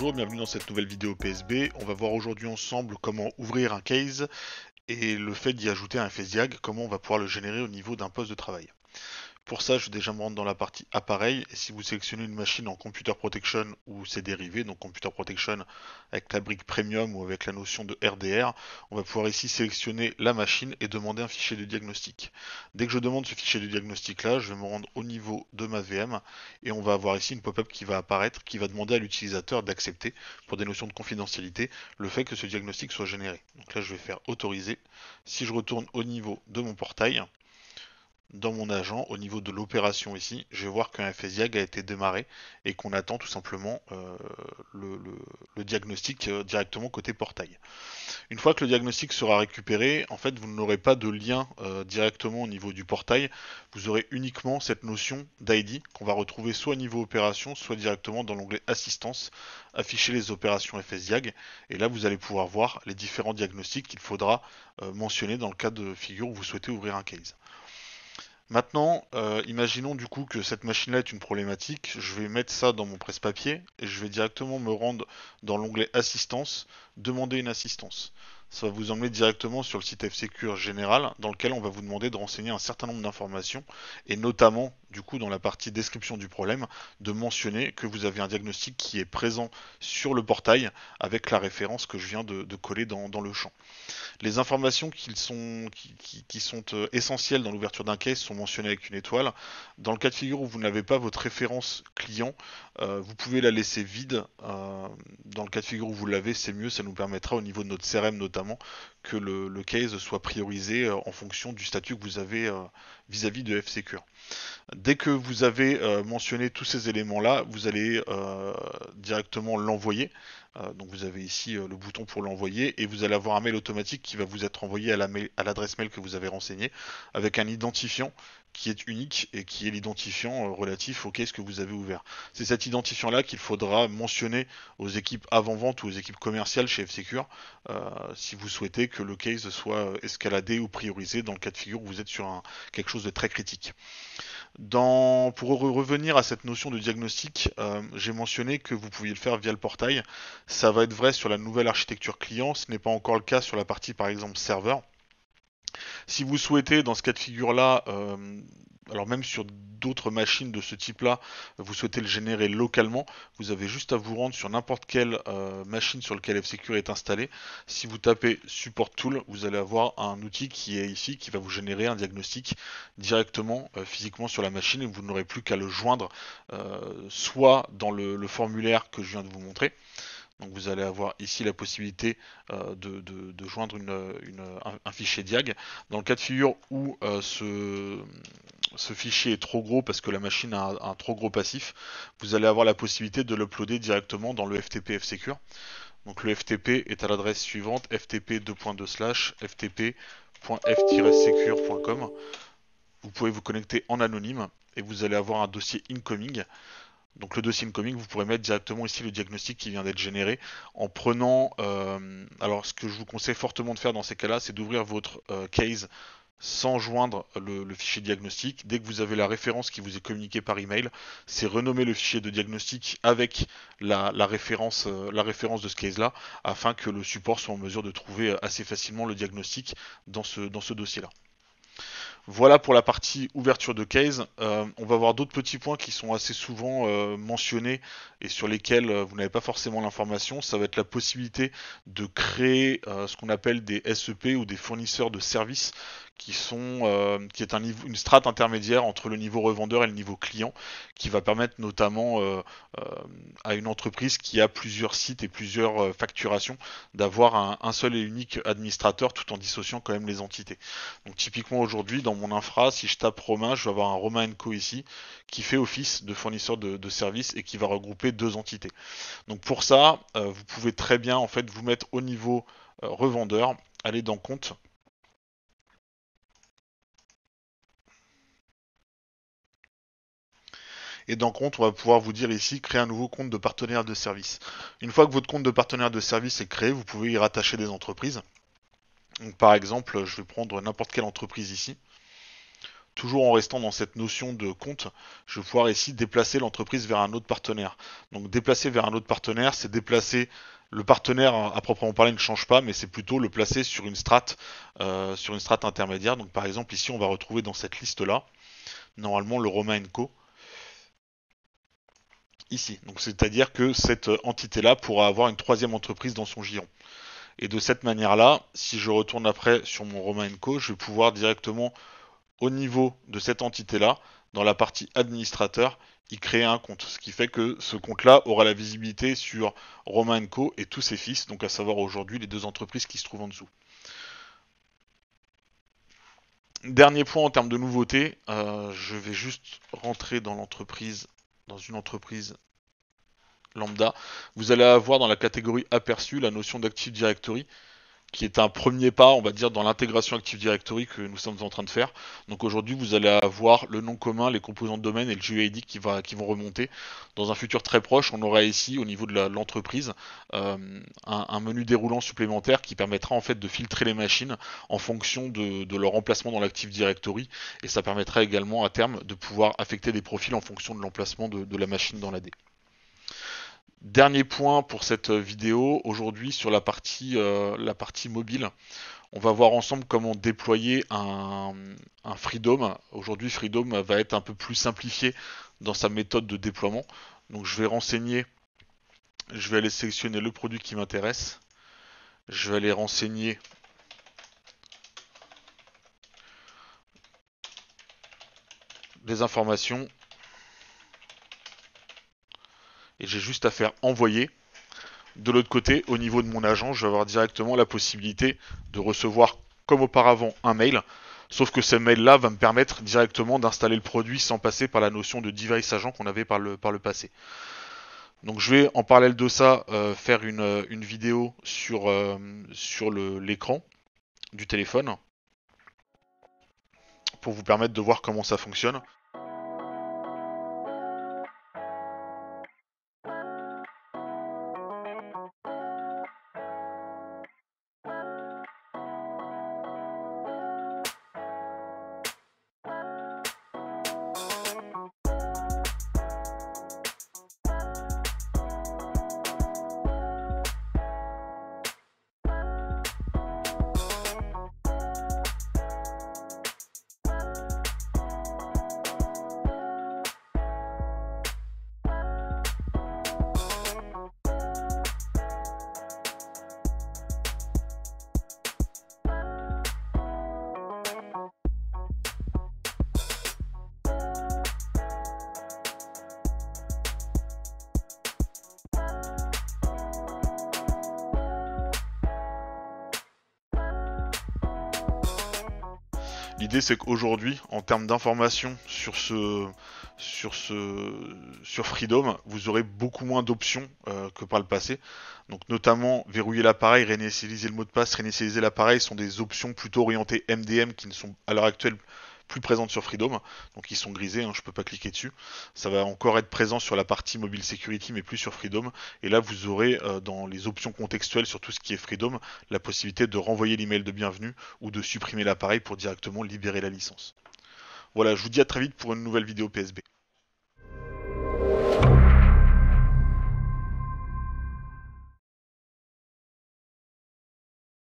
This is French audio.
Bonjour, bienvenue dans cette nouvelle vidéo PSB. On va voir aujourd'hui ensemble comment ouvrir un case et le fait d'y ajouter un FSDIAG, comment on va pouvoir le générer au niveau d'un poste de travail. Pour ça, je vais déjà me rendre dans la partie appareil. si vous sélectionnez une machine en Computer Protection ou ses dérivés, donc Computer Protection avec la brique Premium ou avec la notion de RDR, on va pouvoir ici sélectionner la machine et demander un fichier de diagnostic. Dès que je demande ce fichier de diagnostic là, je vais me rendre au niveau de ma VM et on va avoir ici une pop-up qui va apparaître, qui va demander à l'utilisateur d'accepter, pour des notions de confidentialité, le fait que ce diagnostic soit généré. Donc là, je vais faire autoriser. Si je retourne au niveau de mon portail, dans mon agent, au niveau de l'opération ici, je vais voir qu'un FSIAG a été démarré et qu'on attend tout simplement euh, le, diagnostic euh, directement côté portail. Une fois que le diagnostic sera récupéré, en fait, vous n'aurez pas de lien euh, directement au niveau du portail. Vous aurez uniquement cette notion d'ID qu'on va retrouver soit au niveau opération, soit directement dans l'onglet assistance, afficher les opérations FSIAG. Et là, vous allez pouvoir voir les différents diagnostics qu'il faudra mentionner dans le cas de figure où vous souhaitez ouvrir un case. Maintenant, euh, imaginons du coup que cette machine-là est une problématique. Je vais mettre ça dans mon presse-papier et je vais directement me rendre dans l'onglet assistance, demander une assistance ça va vous emmener directement sur le site FCQ général dans lequel on va vous demander de renseigner un certain nombre d'informations et notamment du coup dans la partie description du problème de mentionner que vous avez un diagnostic qui est présent sur le portail avec la référence que je viens de, coller dans, le champ. Les informations qui sont, euh, essentielles dans l'ouverture d'un case sont mentionnées avec une étoile. Dans le cas de figure où vous n'avez pas votre référence client, euh, vous pouvez la laisser vide. Euh, dans le cas de figure où vous l'avez, c'est mieux, ça nous permettra au niveau de notre CRM notamment que le, case soit priorisé euh, en fonction du statut que vous avez euh, vis-à-vis de F-Secure. Dès que vous avez euh, mentionné tous ces éléments-là, vous allez directement l'envoyer euh, donc vous avez ici euh, le bouton pour l'envoyer et vous allez avoir un mail automatique qui va vous être envoyé à l'adresse mail, que vous avez renseignée avec un identifiant qui est unique et qui est l'identifiant euh, relatif au case que vous avez ouvert. C'est cet identifiant là qu'il faudra mentionner aux équipes avant-vente ou aux équipes commerciales chez f si vous souhaitez que le case soit escaladé ou priorisé dans le cas de figure où vous êtes sur quelque chose de très critique pour revenir à cette notion de diagnostic, euh, j'ai mentionné que vous pouviez le faire via le portail. Ça va être vrai sur la nouvelle architecture client, ce n'est pas encore le cas sur la partie par exemple serveur. Si vous souhaitez, dans ce cas de figure-là, euh, alors même sur d'autres machines de ce type-là, vous souhaitez le générer localement, vous avez juste à vous rendre sur n'importe quelle euh, machine sur laquelle f est installée. Si vous tapez Support Tool, vous allez avoir un outil qui est ici, qui va vous générer un diagnostic directement euh, physiquement sur la machine et vous n'aurez plus qu'à le joindre soit dans le, formulaire que je viens de vous montrer, donc vous allez avoir ici la possibilité euh, de, joindre un, fichier diag. Dans le cas de figure où euh, ce, fichier est trop gros parce que la machine a un, trop gros passif, vous allez avoir la possibilité de l'uploader directement dans le FTP F-Secure. Donc le FTP est à l'adresse suivante ftp2.2/ftp.f-secure.com. Vous pouvez vous connecter en anonyme et vous allez avoir un dossier incoming donc le dossier incoming, vous pourrez mettre directement ici le diagnostic qui vient d'être généré en prenant... Euh, alors ce que je vous conseille fortement de faire dans ces cas-là, c'est d'ouvrir votre euh, case sans joindre le, fichier diagnostic. Dès que vous avez la référence qui vous est communiquée par email, c'est renommer le fichier de diagnostic avec la, référence, euh, la référence de ce case-là, afin que le support soit en mesure de trouver assez facilement le diagnostic dans ce, dans ce dossier-là. Voilà pour la partie ouverture de case. Euh, on va voir d'autres petits points qui sont assez souvent euh, mentionnés et sur lesquels euh, vous n'avez pas forcément l'information. Ça va être la possibilité de créer ce qu'on appelle des SEP ou des fournisseurs de services qui sont euh, qui est un une strate intermédiaire entre le niveau revendeur et le niveau client, qui va permettre notamment euh, euh, à une entreprise qui a plusieurs sites et plusieurs facturations d'avoir un, seul et unique administrateur tout en dissociant quand même les entités. Donc typiquement aujourd'hui dans mon infra, si je tape Romain, je vais avoir un Romain Co ici qui fait office de fournisseur de, services et qui va regrouper deux entités. Donc pour ça, vous pouvez très bien en fait vous mettre au niveau revendeur, aller dans compte Et dans compte, on va pouvoir vous dire ici, créer un nouveau compte de partenaire de service. Une fois que votre compte de partenaire de service est créé, vous pouvez y rattacher des entreprises. Donc, par exemple, je vais prendre n'importe quelle entreprise ici. Toujours en restant dans cette notion de compte, je vais pouvoir ici déplacer l'entreprise vers un autre partenaire. Donc déplacer vers un autre partenaire, c'est déplacer le partenaire hein, à proprement parler ne change pas, mais c'est plutôt le placer sur une strate, euh, sur une strate intermédiaire. Donc par exemple ici, on va retrouver dans cette liste là, normalement le Romain Co ici. Donc c'est-à-dire que cette euh, entité-là pourra avoir une troisième entreprise dans son giron. Et de cette manière-là, si je retourne après sur mon Romain Co, je vais pouvoir directement au niveau de cette entité-là, dans la partie administrateur, y créer un compte. Ce qui fait que ce compte-là aura la visibilité sur Romain Co et tous ses fils, donc à savoir aujourd'hui les deux entreprises qui se trouvent en dessous. Dernier point en termes de nouveautés, euh, je vais juste rentrer dans l'entreprise dans une entreprise lambda, vous allez avoir dans la catégorie aperçu la notion d'Active Directory qui est un premier pas, on va dire, dans l'intégration Active Directory que nous sommes en train de faire. Donc aujourd'hui, vous allez avoir le nom commun, les composants de domaine et le GUID qui, qui vont remonter. Dans un futur très proche, on aura ici, au niveau de l'entreprise, euh, un, menu déroulant supplémentaire qui permettra en fait de filtrer les machines en fonction de, leur emplacement dans l'Active Directory. Et ça permettra également à terme de pouvoir affecter des profils en fonction de l'emplacement de, de la machine dans l'AD. Dernier point pour cette euh, vidéo, aujourd'hui sur la partie, euh, la partie mobile, on va voir ensemble comment déployer un, Freedom. Aujourd'hui, Freedom va être un peu plus simplifié dans sa méthode de déploiement. Donc je vais renseigner, je vais aller sélectionner le produit qui m'intéresse. Je vais aller renseigner les informations j'ai juste à faire envoyer. De l'autre côté, au niveau de mon agent, je vais avoir directement la possibilité de recevoir, comme auparavant, un mail. Sauf que ce mail-là va me permettre directement d'installer le produit sans passer par la notion de device agent qu'on avait par le, par le passé. Donc je vais en parallèle de ça euh, faire une, vidéo sur, euh, sur l'écran du téléphone pour vous permettre de voir comment ça fonctionne. L'idée c'est qu'aujourd'hui, en termes d'informations sur ce, sur ce, sur Freedom, vous aurez beaucoup moins d'options euh, que par le passé. Donc notamment verrouiller l'appareil, réinitialiser le mot de passe, réinitialiser l'appareil sont des options plutôt orientées MDM qui ne sont à l'heure actuelle plus présente sur Freedom, donc ils sont grisés, je hein, je peux pas cliquer dessus. Ça va encore être présent sur la partie mobile security, mais plus sur Freedom. Et là, vous aurez euh, dans les options contextuelles sur tout ce qui est Freedom la possibilité de renvoyer l'email de bienvenue ou de supprimer l'appareil pour directement libérer la licence. Voilà, je vous dis à très vite pour une nouvelle vidéo PSB.